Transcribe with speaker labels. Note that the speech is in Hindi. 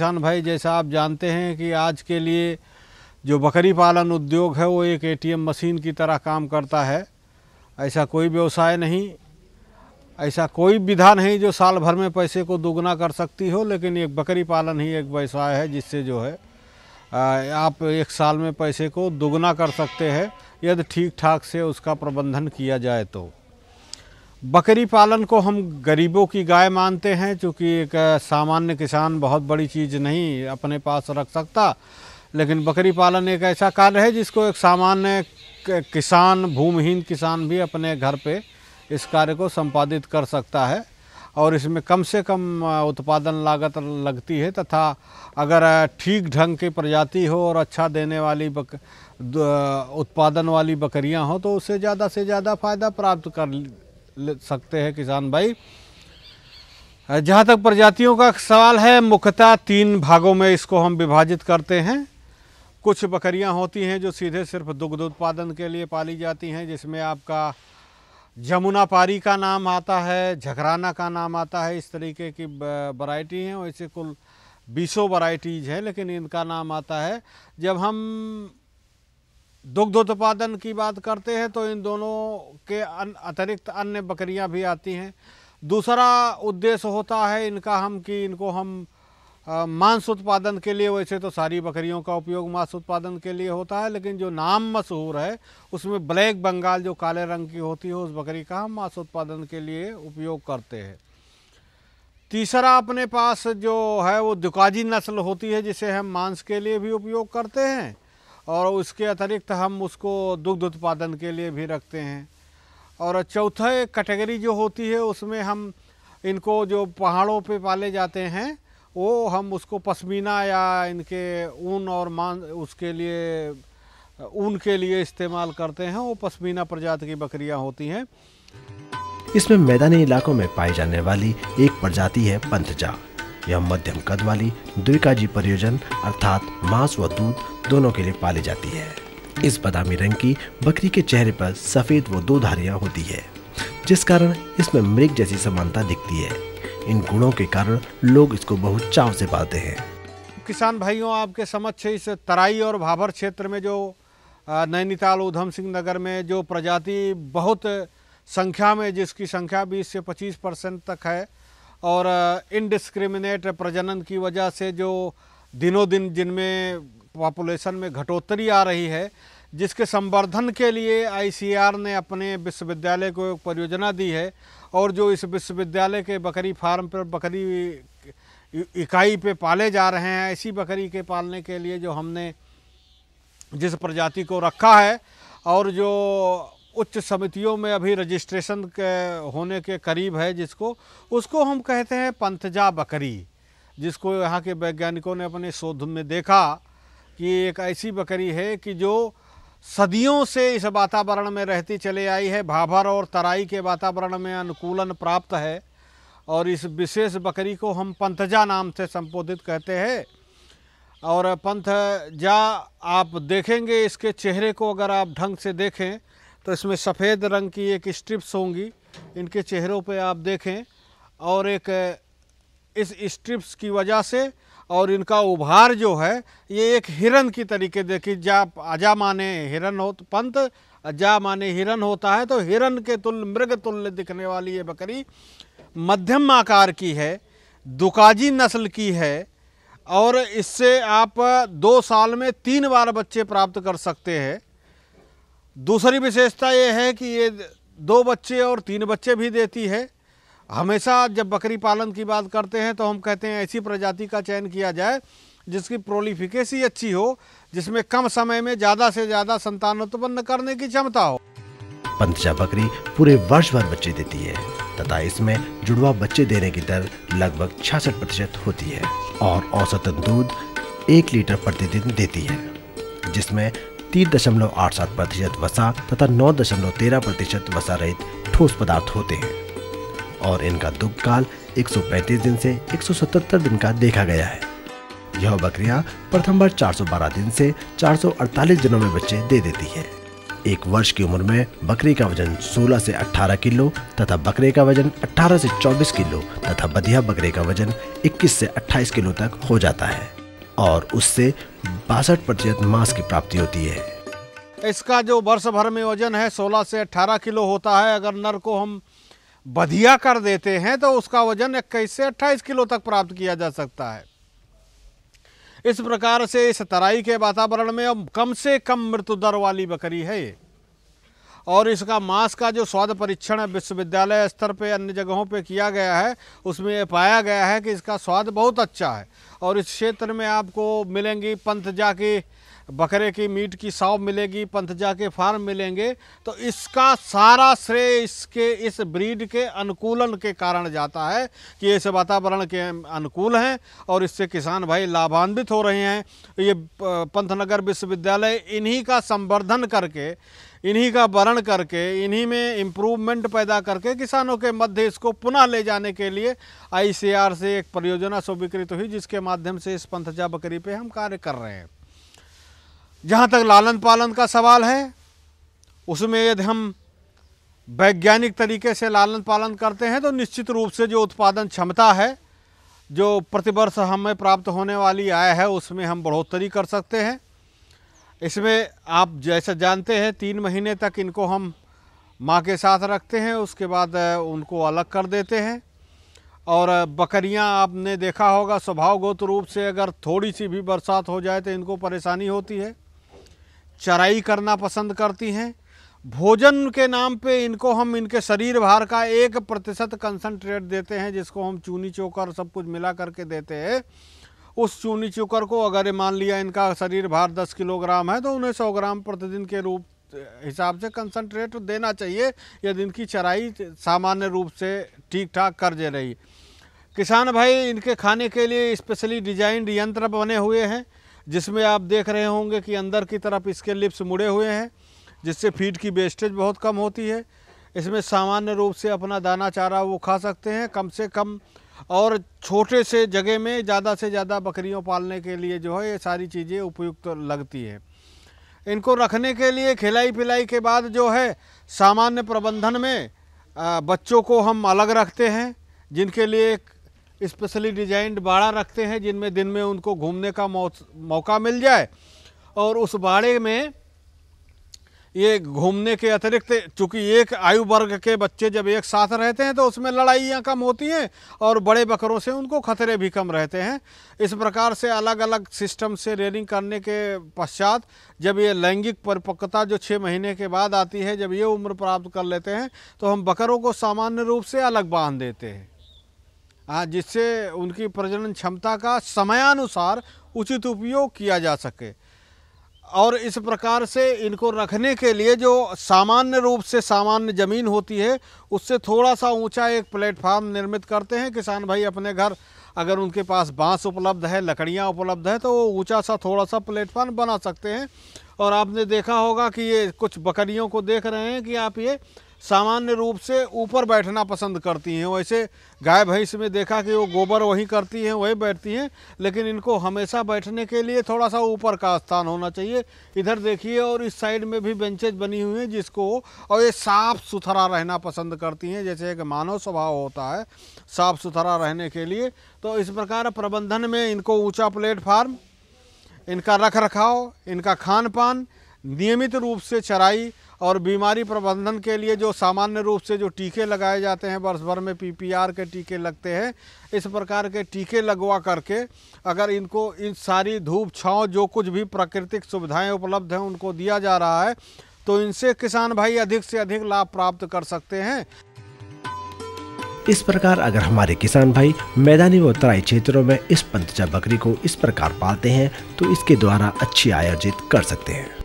Speaker 1: किसान भाई जैसा आप जानते हैं कि आज के लिए जो बकरी पालन उद्योग है वो एक एटीएम मशीन की तरह काम करता है ऐसा कोई व्यवसाय नहीं ऐसा कोई विधा नहीं जो साल भर में पैसे को दोगुना कर सकती हो लेकिन एक बकरी पालन ही एक व्यवसाय है जिससे जो है आप एक साल में पैसे को दोगुना कर सकते हैं यदि ठीक ठाक से उसका प्रबंधन किया जाए तो बकरी पालन को हम गरीबों की गाय मानते हैं क्योंकि एक सामान्य किसान बहुत बड़ी चीज़ नहीं अपने पास रख सकता लेकिन बकरी पालन एक ऐसा कार्य है जिसको एक सामान्य किसान भूमिहीन किसान भी अपने घर पे इस कार्य को संपादित कर सकता है और इसमें कम से कम उत्पादन लागत लगती है तथा अगर ठीक ढंग की प्रजाति हो और अच्छा देने वाली बक उत्पादन वाली बकरियां हो तो उससे ज़्यादा से ज़्यादा फ़ायदा प्राप्त कर ले सकते हैं किसान भाई जहाँ तक प्रजातियों का सवाल है मुख्यतः तीन भागों में इसको हम विभाजित करते हैं कुछ बकरियां होती हैं जो सीधे सिर्फ दुग्ध उत्पादन के लिए पाली जाती हैं जिसमें आपका जमुना पारी का नाम आता है झकराना का नाम आता है इस तरीके की वैरायटी हैं वैसे कुल बीसों वैरायटीज़ हैं लेकिन इनका नाम आता है जब हम दुग्ध उत्पादन की बात करते हैं तो इन दोनों के अन, अतिरिक्त अन्य बकरियां भी आती हैं दूसरा उद्देश्य होता है इनका हम कि इनको हम मांस उत्पादन के लिए वैसे तो सारी बकरियों का उपयोग मांस उत्पादन के लिए होता है लेकिन जो नाम मशहूर है उसमें ब्लैक बंगाल जो काले रंग की होती है हो, उस बकरी का हम मांस उत्पादन के लिए उपयोग करते हैं तीसरा अपने पास जो है वो दुकाजी नस्ल होती है जिसे हम मांस के लिए भी उपयोग करते हैं और उसके अतिरिक्त हम उसको दुग्ध उत्पादन के लिए भी रखते हैं और चौथा कैटेगरी जो होती है उसमें हम इनको जो पहाड़ों पे पाले जाते हैं वो हम उसको पश्मीना या इनके ऊन और मान उसके लिए ऊन के लिए इस्तेमाल करते हैं वो पश्मीना प्रजाति की बकरियां होती हैं
Speaker 2: इसमें मैदानी इलाकों में पाई जाने वाली एक प्रजाति है पंथजा यह मध्यम कद वाली द्विकाजी परियोजन अर्थात मांस व दूध दोनों के लिए पाली जाती है इस बादामी रंग की बकरी के चेहरे पर सफ़ेद व दो धारियाँ होती है जिस कारण इसमें मृग जैसी समानता दिखती है इन गुणों के कारण लोग इसको बहुत चाव से पालते हैं
Speaker 1: किसान भाइयों आपके समक्ष इस तराई और भाभर क्षेत्र में जो नैनीताल उधम सिंह नगर में जो प्रजाति बहुत संख्या में जिसकी संख्या 20 से 25 परसेंट तक है और इनडिस्क्रिमिनेट प्रजनन की वजह से जो दिनों दिन जिनमें पॉपुलेशन में घटोतरी आ रही है जिसके संवर्धन के लिए आईसीआर ने अपने विश्वविद्यालय को एक परियोजना दी है और जो इस विश्वविद्यालय के बकरी फार्म पर बकरी इकाई पे पाले जा रहे हैं ऐसी बकरी के पालने के लिए जो हमने जिस प्रजाति को रखा है और जो उच्च समितियों में अभी रजिस्ट्रेशन के होने के करीब है जिसको उसको हम कहते हैं पंथजा बकरी जिसको यहाँ के वैज्ञानिकों ने अपने शोध में देखा कि एक ऐसी बकरी है कि जो सदियों से इस वातावरण में रहती चले आई है भाभर और तराई के वातावरण में अनुकूलन प्राप्त है और इस विशेष बकरी को हम पंथजा नाम से संबोधित कहते हैं और पंथजा आप देखेंगे इसके चेहरे को अगर आप ढंग से देखें तो इसमें सफ़ेद रंग की एक स्ट्रिप्स होंगी इनके चेहरों पे आप देखें और एक इस स्ट्रिप्स की वजह से और इनका उभार जो है ये एक हिरन की तरीके देखिए जा अजा माने हिरन हो तो पंत जा माने हिरन होता है तो हिरन के तुल्य मृग तुल्य दिखने वाली ये बकरी मध्यम आकार की है दुकाजी नस्ल की है और इससे आप दो साल में तीन बार बच्चे प्राप्त कर सकते हैं दूसरी विशेषता ये है कि ये दो बच्चे और तीन बच्चे भी देती है हमेशा जब बकरी पालन की बात करते हैं तो हम कहते हैं ऐसी प्रजाति का चयन किया जाए जिसकी प्रोलिफिकेसी अच्छी हो जिसमें कम समय में ज़्यादा से ज़्यादा संतान उत्पन्न करने की क्षमता हो
Speaker 2: पंतजा बकरी पूरे वर्ष भर बच्चे देती है तथा इसमें जुड़वा बच्चे देने की दर लगभग छियासठ प्रतिशत होती है और औसतन दूध एक लीटर प्रतिदिन देती है जिसमें तीन दशमलव आठ सात प्रतिशत वसा तथा नौ दशमलव तेरह प्रतिशत वसा रहित ठोस पदार्थ होते हैं और इनका दुग्ध काल 135 दिन से 177 दिन का देखा गया है यह बकरियां प्रथम बार 412 दिन से 448 दिनों में बच्चे दे देती है एक वर्ष की उम्र में बकरी का वजन 16 से 18 किलो तथा बकरे का वजन 18 से 24 किलो तथा बधिया बकरे का वजन 21 से 28 किलो तक हो जाता है और उससे बासठ प्रतिशत मांस की प्राप्ति होती है
Speaker 1: इसका जो वर्ष भर में वजन है 16 से 18 किलो होता है अगर नर को हम बधिया कर देते हैं तो उसका वजन इक्कीस से 28 किलो तक प्राप्त किया जा सकता है इस प्रकार से इस तराई के वातावरण में अब कम से कम मृत्यु दर वाली बकरी है ये और इसका मांस का जो स्वाद परीक्षण विश्वविद्यालय स्तर पे अन्य जगहों पे किया गया है उसमें यह पाया गया है कि इसका स्वाद बहुत अच्छा है और इस क्षेत्र में आपको मिलेंगी पंथजा की बकरे की मीट की साव मिलेगी पंथजा के फार्म मिलेंगे तो इसका सारा श्रेय इसके इस ब्रीड के अनुकूलन के कारण जाता है कि ये सब वातावरण के अनुकूल हैं और इससे किसान भाई लाभान्वित हो रहे हैं ये पंथनगर विश्वविद्यालय इन्हीं का संवर्धन करके इन्हीं का वर्ण करके इन्हीं में इम्प्रूवमेंट पैदा करके किसानों के मध्य इसको पुनः ले जाने के लिए आईसीआर से एक परियोजना स्वीकृत हुई जिसके माध्यम से इस पंथजा बकरी पे हम कार्य कर रहे हैं जहाँ तक लालन पालन का सवाल है उसमें यदि हम वैज्ञानिक तरीके से लालन पालन करते हैं तो निश्चित रूप से जो उत्पादन क्षमता है जो प्रतिवर्ष हमें प्राप्त होने वाली आय है उसमें हम बढ़ोतरी कर सकते हैं इसमें आप जैसा जानते हैं तीन महीने तक इनको हम माँ के साथ रखते हैं उसके बाद उनको अलग कर देते हैं और बकरियाँ आपने देखा होगा स्वभावगत रूप से अगर थोड़ी सी भी बरसात हो जाए तो इनको परेशानी होती है चराई करना पसंद करती हैं भोजन के नाम पे इनको हम इनके शरीर भार का एक प्रतिशत कंसनट्रेट देते हैं जिसको हम चूनी चोकर सब कुछ मिला करके देते हैं उस चूनी चोकर को अगर मान लिया इनका शरीर भार 10 किलोग्राम है तो उन्हें 100 ग्राम प्रतिदिन के रूप हिसाब से कंसनट्रेट देना चाहिए यदि इनकी चराई सामान्य रूप से ठीक ठाक कर दे रही किसान भाई इनके खाने के लिए स्पेशली डिजाइंड यंत्र बने हुए हैं जिसमें आप देख रहे होंगे कि अंदर की तरफ इसके लिप्स मुड़े हुए हैं जिससे फीड की वेस्टेज बहुत कम होती है इसमें सामान्य रूप से अपना दाना चारा वो खा सकते हैं कम से कम और छोटे से जगह में ज़्यादा से ज़्यादा बकरियों पालने के लिए जो है ये सारी चीज़ें उपयुक्त तो लगती हैं इनको रखने के लिए खिलाई पिलाई के बाद जो है सामान्य प्रबंधन में बच्चों को हम अलग रखते हैं जिनके लिए स्पेशली डिजाइंड बाड़ा रखते हैं जिनमें दिन में उनको घूमने का मौका मिल जाए और उस बाड़े में ये घूमने के अतिरिक्त चूँकि एक आयु वर्ग के बच्चे जब एक साथ रहते हैं तो उसमें लड़ाइयाँ कम होती हैं और बड़े बकरों से उनको खतरे भी कम रहते हैं इस प्रकार से अलग अलग सिस्टम से रेनिंग करने के पश्चात जब ये लैंगिक परिपक्वता जो छः महीने के बाद आती है जब ये उम्र प्राप्त कर लेते हैं तो हम बकरों को सामान्य रूप से अलग बांध देते हैं जिससे उनकी प्रजनन क्षमता का समयानुसार उचित उपयोग किया जा सके और इस प्रकार से इनको रखने के लिए जो सामान्य रूप से सामान्य ज़मीन होती है उससे थोड़ा सा ऊंचा एक प्लेटफार्म निर्मित करते हैं किसान भाई अपने घर अगर उनके पास बांस उपलब्ध है लकड़ियाँ उपलब्ध है तो वो ऊँचा सा थोड़ा सा प्लेटफार्म बना सकते हैं और आपने देखा होगा कि ये कुछ बकरियों को देख रहे हैं कि आप ये सामान्य रूप से ऊपर बैठना पसंद करती हैं वैसे गाय भैंस में देखा कि वो गोबर वहीं करती हैं वहीं बैठती हैं लेकिन इनको हमेशा बैठने के लिए थोड़ा सा ऊपर का स्थान होना चाहिए इधर देखिए और इस साइड में भी बेंचेज बनी हुई हैं जिसको और ये साफ़ सुथरा रहना पसंद करती हैं जैसे एक मानव स्वभाव होता है साफ़ सुथरा रहने के लिए तो इस प्रकार प्रबंधन में इनको ऊँचा प्लेटफार्म इनका रख रखाव इनका खान पान नियमित रूप से चराई और बीमारी प्रबंधन के लिए जो सामान्य रूप से जो टीके लगाए जाते हैं वर्ष भर में पीपीआर के टीके लगते हैं इस प्रकार के टीके लगवा करके अगर इनको इन सारी धूप छाँव जो कुछ भी प्राकृतिक सुविधाएँ उपलब्ध हैं उनको दिया जा रहा है तो इनसे किसान भाई अधिक से अधिक लाभ प्राप्त कर सकते हैं
Speaker 2: इस प्रकार अगर हमारे किसान भाई मैदानी व तराई क्षेत्रों में इस पंतजा बकरी को इस प्रकार पालते हैं तो इसके द्वारा अच्छी आय अर्जित कर सकते हैं